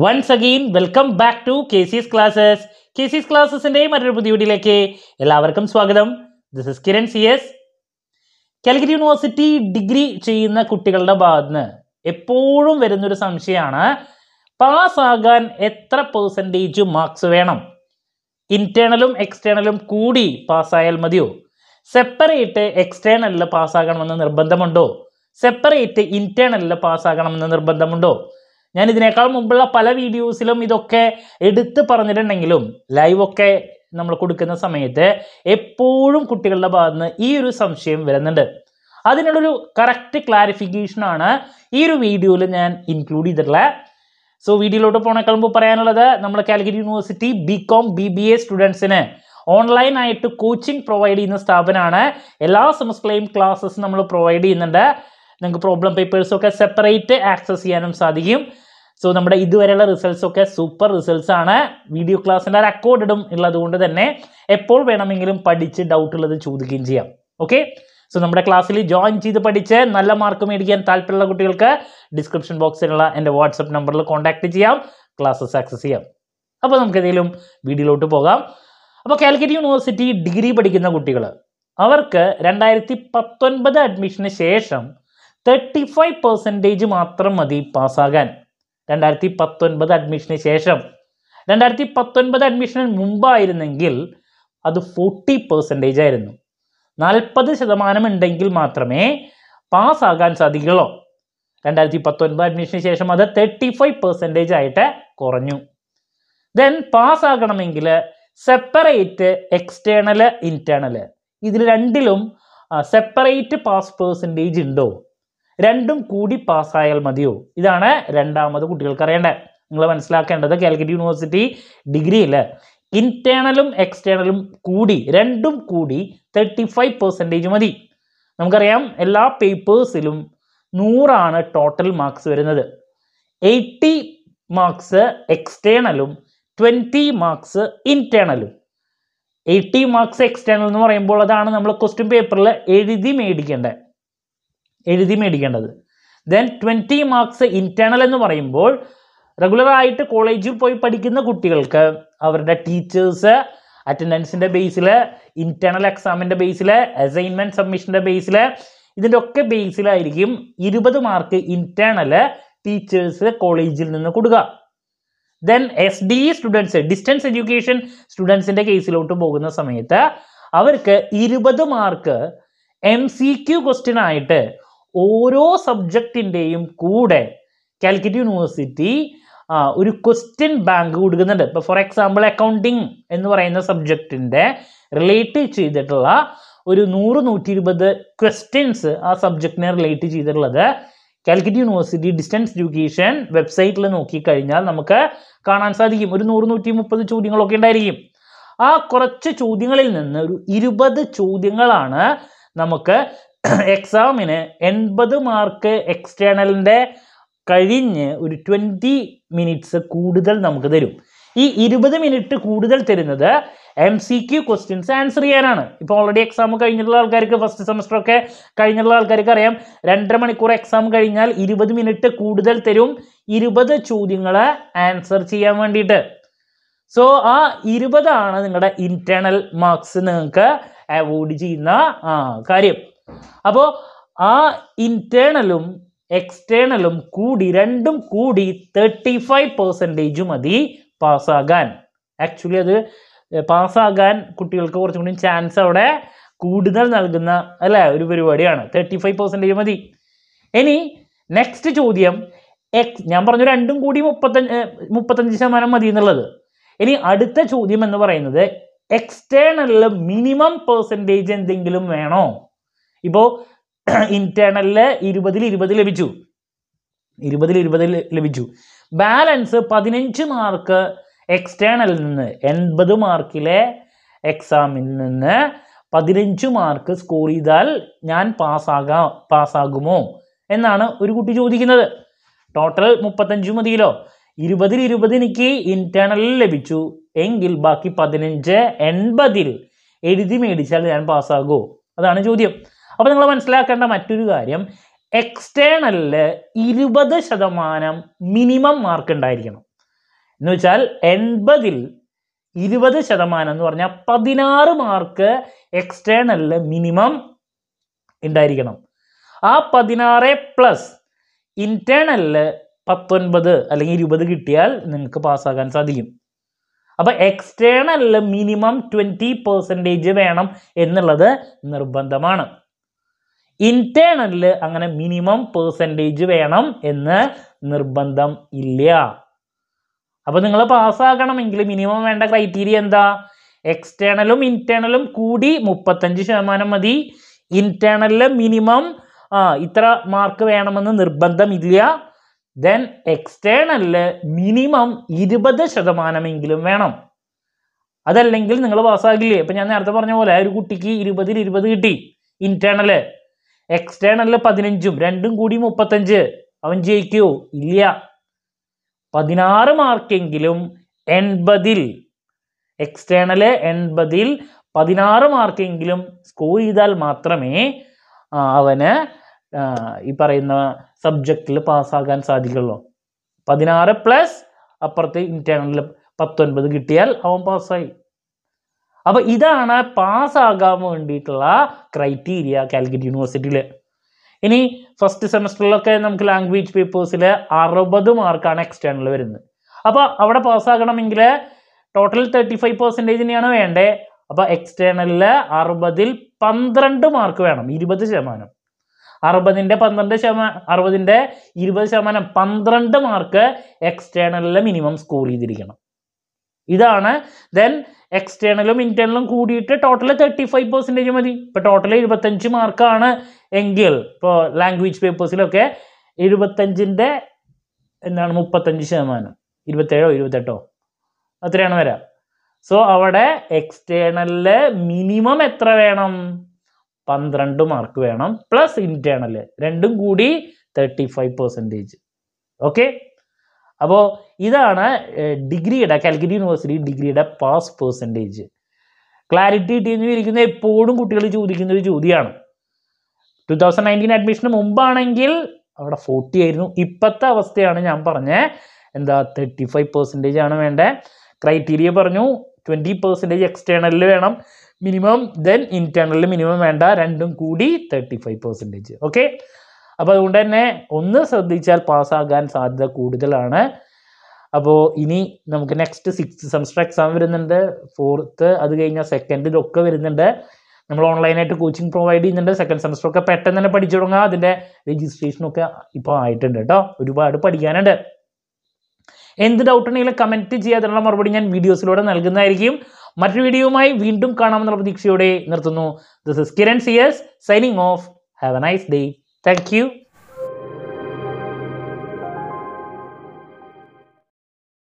Once again welcome back to K C S classes K C S ക്ലാസ്സസിൻ്റെ മറ്റൊരു പുതിയ വീഡിയോയിലേക്ക് എല്ലാവർക്കും സ്വാഗതം this is Kiran C S Calicut university degree ചെയ്യുന്ന കുട്ടികളുടെ നിന്ന് എപ്പോഴും വരുന്നൊരു സംശയമാണ് പാസ്സാകാൻ എത്ര പെർസെൻറ്റേജ് മാർക്സ് വേണം ഇൻറ്റേണലും എക്സ്റ്റേണലും കൂടി പാസ്സായാൽ മതിയോ സെപ്പറേറ്റ് എക്സ്റ്റേണലിൽ പാസ്സാകണമെന്ന് നിർബന്ധമുണ്ടോ സെപ്പറേറ്റ് ഇൻറ്റേണലിൽ പാസ്സാകണമെന്ന് നിർബന്ധമുണ്ടോ ഞാൻ ഇതിനേക്കാൾ മുമ്പുള്ള പല വീഡിയോസിലും ഇതൊക്കെ എടുത്ത് പറഞ്ഞിട്ടുണ്ടെങ്കിലും ലൈവൊക്കെ നമ്മൾ കൊടുക്കുന്ന സമയത്ത് എപ്പോഴും കുട്ടികളുടെ ഭാഗത്ത് നിന്ന് ഈ ഒരു സംശയം വരുന്നുണ്ട് അതിനുള്ളൊരു കറക്റ്റ് ക്ലാരിഫിക്കേഷനാണ് ഈ ഒരു വീഡിയോയിൽ ഞാൻ ഇൻക്ലൂഡ് ചെയ്തിട്ടുള്ളത് സോ വീഡിയോയിലോട്ട് പോണേക്കാൾ മുമ്പ് പറയാനുള്ളത് നമ്മൾ Calicut university B com B B A സ്റ്റുഡൻസിന് ഓൺലൈനായിട്ട് കോച്ചിങ് പ്രൊവൈഡ് ചെയ്യുന്ന സ്ഥാപനമാണ് എല്ലാ സെമസ്റ്ററിലെയും ക്ലാസ്സസ് നമ്മൾ പ്രൊവൈഡ് ചെയ്യുന്നുണ്ട് നിങ്ങൾക്ക് പ്രോബ്ലം പേപ്പേഴ്സൊക്കെ ഒക്കെ സെപ്പറേറ്റ് ആക്സസ് ചെയ്യാനും സാധിക്കും സോ നമ്മുടെ ഇതുവരെയുള്ള റിസൾട്ട്സ് ഒക്കെ സൂപ്പർ റിസൾട്ട്സ് ആണ് വീഡിയോ ക്ലാസ്സിൻ്റെ ഒരു അക്കോർഡും ഉള്ളതുകൊണ്ട് തന്നെ എപ്പോൾ വേണമെങ്കിലും പഠിച്ച് ഡൗട്ട് ഉള്ളത് ചോദിക്കുകയും ചെയ്യാം ഓക്കെ സോ നമ്മുടെ ക്ലാസ്സിൽ ജോയിൻ ചെയ്ത് പഠിച്ച് നല്ല മാർക്ക് മേടിക്കാൻ താല്പര്യമുള്ള കുട്ടികൾക്ക് ഡിസ്ക്രിപ്ഷൻ ബോക്സിലുള്ള എൻ്റെ വാട്സപ്പ് നമ്പറിൽ കോൺടാക്ട് ചെയ്യാം ക്ലാസ്സസ് ആക്സസ് ചെയ്യാം അപ്പോൾ നമുക്ക് ഏതെങ്കിലും വീഡിയോയിലോട്ട് പോകാം അപ്പോൾ കാലിക്കറ്റ് യൂണിവേഴ്സിറ്റി ഡിഗ്രി പഠിക്കുന്ന കുട്ടികൾ അവർക്ക് രണ്ടായിരത്തി പത്തൊൻപത് അഡ്മിഷന് ശേഷം തേർട്ടി ഫൈവ് പെർസെൻറ്റേജ് മാത്രം മതി പാസ്സാകാൻ രണ്ടായിരത്തി പത്തൊൻപത് അഡ്മിഷന് ശേഷം രണ്ടായിരത്തി പത്തൊൻപത് അഡ്മിഷന് മുമ്പായിരുന്നെങ്കിൽ അത് ഫോർട്ടി പെർസെൻറ്റേജ് ആയിരുന്നു നാൽപ്പത് ശതമാനം ഉണ്ടെങ്കിൽ മാത്രമേ പാസ്സാകാൻ സാധിക്കുള്ളൂ രണ്ടായിരത്തി പത്തൊൻപത് അഡ്മിഷന് ശേഷം അത് തേർട്ടി ഫൈവ് പെർസെൻറ്റേജ് ആയിട്ട് കുറഞ്ഞു ദെൻ പാസ്സാകണമെങ്കിൽ സെപ്പറേറ്റ് എക്സ്റ്റേണല് ഇൻറ്റേണല് ഇതിൽ രണ്ടിലും സെപ്പറേറ്റ് പാസ് പെർസെൻറ്റേജ് ഉണ്ടോ രണ്ടും കൂടി പാസ്സായാൽ മതിയോ ഇതാണ് രണ്ടാമത് കുട്ടികൾക്ക് അറിയേണ്ടത് നിങ്ങൾ മനസ്സിലാക്കേണ്ടത് കാലിക്കറ്റ് യൂണിവേഴ്സിറ്റി ഡിഗ്രിയിൽ ഇൻറ്റേണലും എക്സ്റ്റേണലും കൂടി രണ്ടും കൂടി തേർട്ടി ഫൈവ് പെർസെൻറ്റേജ് മതി നമുക്കറിയാം എല്ലാ പേപ്പേഴ്സിലും നൂറാണ് ടോട്ടൽ മാർക്സ് വരുന്നത് എയ്റ്റി മാർക്സ് എക്സ്റ്റേണലും ട്വൻറ്റി മാർക്സ് ഇൻറ്റേണലും എയ്റ്റി മാർക്സ് എക്സ്റ്റേണൽ എന്ന് പറയുമ്പോൾ അതാണ് നമ്മൾ ക്വസ്റ്റ്യൻ പേപ്പറിൽ എഴുതി മേടിക്കേണ്ടത് എഴുതി മേടിക്കേണ്ടത് ദെൻ ട്വൻറ്റി മാർക്സ് ഇൻറ്റേണൽ എന്ന് പറയുമ്പോൾ റെഗുലറായിട്ട് കോളേജിൽ പോയി പഠിക്കുന്ന കുട്ടികൾക്ക് അവരുടെ ടീച്ചേഴ്സ് അറ്റൻഡൻസിൻ്റെ ബേസിൽ ഇൻറ്റേണൽ എക്സാമിൻ്റെ ബേസിൽ അസൈൻമെൻറ്റ് സബ്മിഷൻ്റെ ബേസിൽ ഇതിൻ്റെ ഒക്കെ ബേസിലായിരിക്കും ഇരുപത് മാർക്ക് ഇൻറ്റേണൽ ടീച്ചേഴ്സ് കോളേജിൽ നിന്ന് കൊടുക്കുക then S D students distance education സ്റ്റുഡൻസിൻ്റെ കേസിലോട്ട് പോകുന്ന സമയത്ത് അവർക്ക് ഇരുപത് mark M C Q question ആയിട്ട് ഓരോ സബ്ജക്റ്റിൻ്റെയും കൂടെ കാലിക്കറ്റ് യൂണിവേഴ്സിറ്റി ഒരു ക്വസ്റ്റ്യൻ ബാങ്ക് കൊടുക്കുന്നുണ്ട് ഇപ്പോൾ ഫോർ എക്സാമ്പിൾ അക്കൗണ്ടിങ് എന്ന് പറയുന്ന സബ്ജക്റ്റിൻ്റെ റിലേറ്റ് ചെയ്തിട്ടുള്ള ഒരു നൂറ് നൂറ്റി ഇരുപത് ക്വസ്റ്റ്യൻസ് ആ സബ്ജക്റ്റിനെ റിലേറ്റ് ചെയ്തിട്ടുള്ളത് കാലിക്കറ്റ് യൂണിവേഴ്സിറ്റി ഡിസ്റ്റൻസ് എഡ്യൂക്കേഷൻ വെബ്സൈറ്റിൽ നോക്കിക്കഴിഞ്ഞാൽ നമുക്ക് കാണാൻ സാധിക്കും ഒരു നൂറ് നൂറ്റി മുപ്പത് ചോദ്യങ്ങളൊക്കെ ഉണ്ടായിരിക്കും ആ കുറച്ച് ചോദ്യങ്ങളിൽ നിന്ന് ഒരു ഇരുപത് ചോദ്യങ്ങളാണ് നമുക്ക് എക്സാമിന് എൺപത് മാർക്ക് എക്സ്റ്റേണലിൻ്റെ കഴിഞ്ഞ് ഒരു ട്വൻറ്റി മിനിറ്റ്സ് കൂടുതൽ നമുക്ക് തരും ഈ ഇരുപത് മിനിറ്റ് കൂടുതൽ തരുന്നത് M C Q questions answer ചെയ്യാനാണ് ഇപ്പോൾ ഓൾറെഡി എക്സാം കഴിഞ്ഞിട്ടുള്ള ആൾക്കാർക്ക് ഫസ്റ്റ് സെമസ്റ്റർ ഒക്കെ കഴിഞ്ഞിട്ടുള്ള ആൾക്കാർക്ക് അറിയാം രണ്ടര മണിക്കൂർ എക്സാം കഴിഞ്ഞാൽ ഇരുപത് മിനിറ്റ് കൂടുതൽ തരും ഇരുപത് ചോദ്യങ്ങൾ ആൻസർ ചെയ്യാൻ വേണ്ടിയിട്ട് സോ ആ ഇരുപതാണ് നിങ്ങളുടെ ഇൻറ്റേണൽ മാർക്സ് നിങ്ങൾക്ക് അവോയ്ഡ് ചെയ്യുന്ന കാര്യം അപ്പോൾ ആ ഇൻറ്റേണലും എക്സ്റ്റേണലും കൂടി രണ്ടും കൂടി തേർട്ടി ഫൈവ് പെർസെൻറ്റേജ് മതി പാസ്സാകാൻ ആക്ച്വലി അത് പാസ്സാകാൻ കുട്ടികൾക്ക് കുറച്ചും കൂടി ചാൻസ് അവിടെ കൂടുതൽ നൽകുന്ന അല്ലേ ഒരു പരിപാടിയാണ് തേർട്ടി ഫൈവ് പെർസെൻറ്റേജ് മതി ഇനി നെക്സ്റ്റ് ചോദ്യം എക്സ് ഞാൻ പറഞ്ഞു രണ്ടും കൂടി മുപ്പത്തഞ്ച് മുപ്പത്തഞ്ച് ശതമാനം മതി എന്നുള്ളത് ഇനി അടുത്ത ചോദ്യം എന്ന് പറയുന്നത് എക്സ്റ്റേണലിൽ മിനിമം പെർസെൻറ്റേജ് എന്തെങ്കിലും വേണോ ഇപ്പോൾ ഇന്റേണലില് ഇരുപതിൽ ഇരുപത് ലഭിച്ചു ഇരുപതിൽ ഇരുപതിൽ ലഭിച്ചു ബാലൻസ് പതിനഞ്ച് മാർക്ക് എക്സ്റ്റേണലിൽ നിന്ന് എൺപത് മാർക്കിലെ എക്സാമിൽ നിന്ന് പതിനഞ്ച് മാർക്ക് സ്കോർ ചെയ്താൽ ഞാൻ പാസ്സാകാം പാസ്സാകുമോ എന്നാണ് ഒരു കുട്ടി ചോദിക്കുന്നത് ടോട്ടൽ മുപ്പത്തഞ്ച് മതിയല്ലോ ഇരുപതിൽ ഇരുപത് എനിക്ക് ഇന്റേണലിൽ ലഭിച്ചു എങ്കിൽ ബാക്കി പതിനഞ്ച് എൺപതിൽ എഴുതി മേടിച്ചാൽ ഞാൻ പാസ്സാകുമോ അതാണ് ചോദ്യം അപ്പോൾ നിങ്ങൾ മനസ്സിലാക്കേണ്ട മറ്റൊരു കാര്യം എക്സ്റ്റേണലില് ഇരുപത് ശതമാനം മിനിമം മാർക്ക് ഉണ്ടായിരിക്കണം എന്ന് വെച്ചാൽ എൺപതിൽ ഇരുപത് ശതമാനം എന്ന് പറഞ്ഞാൽ പതിനാറ് മാർക്ക് എക്സ്റ്റേണലില് മിനിമം ഉണ്ടായിരിക്കണം ആ പതിനാറ് പ്ലസ് ഇൻറ്റേണലിൽ പത്തൊൻപത് അല്ലെങ്കിൽ ഇരുപത് കിട്ടിയാൽ നിങ്ങൾക്ക് പാസ്സാകാൻ സാധിക്കും അപ്പോൾ എക്സ്റ്റേണലില് മിനിമം ട്വൻറ്റി പെർസെൻറ്റേജ് വേണം എന്നുള്ളത് നിർബന്ധമാണ് ഇന്റേണലിൽ അങ്ങനെ മിനിമം പേഴ്സൻറ്റേജ് വേണം എന്ന് നിർബന്ധം ഇല്ല അപ്പോൾ നിങ്ങൾ പാസ്സാകണമെങ്കിൽ മിനിമം വേണ്ട ക്രൈറ്റീരിയ എന്താ എക്സ്റ്റേണലും ഇൻറ്റേണലും കൂടി മുപ്പത്തഞ്ച് ശതമാനം മതി ഇൻറ്റേണലിൽ മിനിമം ഇത്ര മാർക്ക് വേണമെന്ന് ഇല്ല ദെൻ എക്സ്റ്റേണലിൽ മിനിമം ഇരുപത് ശതമാനമെങ്കിലും വേണം അതല്ലെങ്കിൽ നിങ്ങൾ പാസ്സാകില്ലേ ഇപ്പം ഞാൻ നേരത്തെ പറഞ്ഞ പോലെ ഒരു കുട്ടിക്ക് ഇരുപതിൽ ഇരുപത് കിട്ടി ഇൻറ്റേണല് എക്സ്റ്റേണലിൽ പതിനഞ്ചും രണ്ടും കൂടി മുപ്പത്തഞ്ച് അവൻ ജയിക്കൂ ഇല്ല പതിനാറ് മാർക്കെങ്കിലും എൺപതിൽ എക്സ്റ്റേണല് എൺപതിൽ പതിനാറ് മാർക്കെങ്കിലും സ്കോർ ചെയ്താൽ മാത്രമേ അവന് ഈ പറയുന്ന സബ്ജക്റ്റിൽ പാസ്സാകാൻ സാധിക്കുള്ളൂ പതിനാറ് പ്ലസ് അപ്പുറത്ത് ഇൻറ്റേണലിൽ പത്തൊൻപത് കിട്ടിയാൽ അവൻ പാസ്സായി അപ്പോൾ ഇതാണ് പാസ്സാകാൻ വേണ്ടിയിട്ടുള്ള ക്രൈറ്റീരിയ കാലിക്കറ്റ് യൂണിവേഴ്സിറ്റിയിൽ ഇനി ഫസ്റ്റ് സെമസ്റ്ററിലൊക്കെ നമുക്ക് ലാംഗ്വേജ് പേപ്പേഴ്സിൽ അറുപത് മാർക്കാണ് എക്സ്റ്റേണൽ വരുന്നത് അപ്പോൾ അവിടെ പാസ്സാകണമെങ്കിൽ ടോട്ടൽ തേർട്ടി ഫൈവ് പെർസെൻറ്റേജിനെയാണ് വേണ്ടത് അപ്പോൾ എക്സ്റ്റേണലിൽ അറുപതിൽ പന്ത്രണ്ട് മാർക്ക് വേണം ഇരുപത് ശതമാനം അറുപതിൻ്റെ പന്ത്രണ്ട് ശതമാനം അറുപതിൻ്റെ ഇരുപത് ശതമാനം പന്ത്രണ്ട് മാർക്ക് എക്സ്റ്റേണലിൽ മിനിമം സ്കോർ ചെയ്തിരിക്കണം ഇതാണ് ദെൻ എക്സ്റ്റേണലും ഇൻറ്റേർണലും കൂടിയിട്ട് ടോട്ടൽ തേർട്ടി ഫൈവ് പെർസെൻറ്റേജ് മതി ഇപ്പോൾ ടോട്ടൽ എഴുപത്തഞ്ച് മാർക്കാണ് എങ്കിൽ ഇപ്പോൾ ലാംഗ്വേജ് പേപ്പേഴ്സിലൊക്കെ എഴുപത്തഞ്ചിൻ്റെ എന്താണ് മുപ്പത്തഞ്ച് ശതമാനം ഇരുപത്തേഴോ ഇരുപത്തെട്ടോ അത്രയാണ് വരാം സോ അവിടെ എക്സ്റ്റേണലില് മിനിമം എത്ര വേണം പന്ത്രണ്ട് മാർക്ക് വേണം പ്ലസ് ഇൻറ്റേണല് രണ്ടും കൂടി തേർട്ടി ഫൈവ് പെർസെൻറ്റേജ് ഓക്കെ അപ്പോൾ ഇതാണ് ഡിഗ്രിയുടെ കാലിക്കറ്റ് യൂണിവേഴ്സിറ്റി ഡിഗ്രിയുടെ പാസ് പെർസെൻറ്റേജ് ക്ലാരിറ്റി ടീമിൽ ഇരിക്കുന്ന എപ്പോഴും കുട്ടികൾ ചോദിക്കുന്ന ഒരു ചോദ്യമാണ് ടു തൗസൻഡ് നയൻറ്റീൻ അഡ്മിഷന് മുമ്പാണെങ്കിൽ അവിടെ ഫോർട്ടി ആയിരുന്നു ഇപ്പോഴത്തെ അവസ്ഥയാണ് ഞാൻ പറഞ്ഞത് എന്താ തേർട്ടി ഫൈവ് പെർസെൻറ്റേജ് ആണ് വേണ്ടത് ക്രൈറ്റീരിയ പറഞ്ഞു ട്വൻറ്റി പെർസെൻറ്റേജ് എക്സ്റ്റേണലിൽ വേണം മിനിമം ദെൻ ഇൻറ്റേണലിൽ മിനിമം വേണ്ട രണ്ടും കൂടി തേർട്ടി ഫൈവ് പെർസെൻറ്റേജ് ഓക്കെ അപ്പോൾ അതുകൊണ്ട് തന്നെ ഒന്ന് ശ്രദ്ധിച്ചാൽ പാസ്സാകാൻ സാധ്യത കൂടുതലാണ് അപ്പോൾ ഇനി നമുക്ക് നെക്സ്റ്റ് സിക്സ് സെമസ്റ്റർ എക്സാം വരുന്നുണ്ട് ഫോർത്ത് അത് കഴിഞ്ഞാൽ സെക്കൻഡിലൊക്കെ വരുന്നുണ്ട് നമ്മൾ ഓൺലൈനായിട്ട് കോച്ചിങ് പ്രൊവൈഡ് ചെയ്യുന്നുണ്ട് സെക്കൻഡ് സെമസ്റ്റർ ഒക്കെ പെട്ടെന്ന് തന്നെ പഠിച്ചു തുടങ്ങാം അതിൻ്റെ രജിസ്ട്രേഷനൊക്കെ ഇപ്പോൾ ആയിട്ടുണ്ട് കേട്ടോ ഒരുപാട് പഠിക്കാനുണ്ട് എന്ത് ഡൗട്ട് ഉണ്ടെങ്കിലും കമൻറ്റ് ചെയ്യാതിനുള്ള മറുപടി ഞാൻ വീഡിയോസിലൂടെ നൽകുന്നതായിരിക്കും മറ്റൊരു വീഡിയോയുമായി വീണ്ടും കാണാമെന്നുള്ള പ്രതീക്ഷയോടെ നിർത്തുന്നു ദിസ് ഇസ് കിരൺ സിയേഴ്സ് signing off have a nice day Thank you.